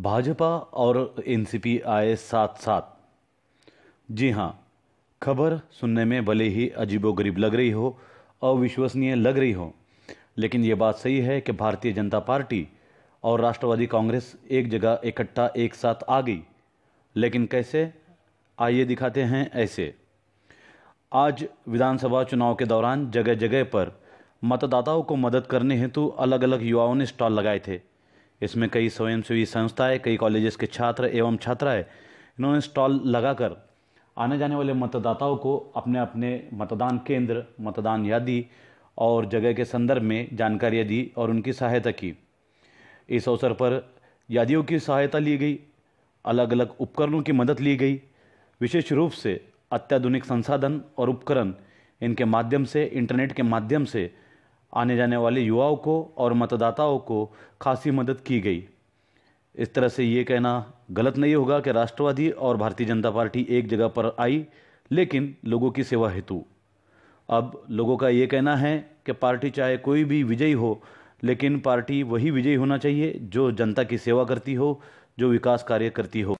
भाजपा और एनसीपी आए साथ साथ जी हाँ खबर सुनने में भले ही अजीबोगरीब लग रही हो अविश्वसनीय लग रही हो लेकिन ये बात सही है कि भारतीय जनता पार्टी और राष्ट्रवादी कांग्रेस एक जगह इकट्ठा एक साथ आ गई लेकिन कैसे आइए दिखाते हैं ऐसे आज विधानसभा चुनाव के दौरान जगह जगह पर मतदाताओं को मदद करने हेतु अलग अलग युवाओं ने स्टॉल लगाए थे इसमें कई स्वयंसेवी संस्थाएं कई कॉलेजेस के छात्र एवं छात्राएं इन्होंने स्टॉल लगाकर आने जाने वाले मतदाताओं को अपने अपने मतदान केंद्र मतदान यादी और जगह के संदर्भ में जानकारियाँ दी और उनकी सहायता की इस अवसर पर यादियों की सहायता ली गई अलग अलग उपकरणों की मदद ली गई विशेष रूप से अत्याधुनिक संसाधन और उपकरण इनके माध्यम से इंटरनेट के माध्यम से आने जाने वाले युवाओं को और मतदाताओं को खासी मदद की गई इस तरह से ये कहना गलत नहीं होगा कि राष्ट्रवादी और भारतीय जनता पार्टी एक जगह पर आई लेकिन लोगों की सेवा हेतु अब लोगों का ये कहना है कि पार्टी चाहे कोई भी विजयी हो लेकिन पार्टी वही विजयी होना चाहिए जो जनता की सेवा करती हो जो विकास कार्य करती हो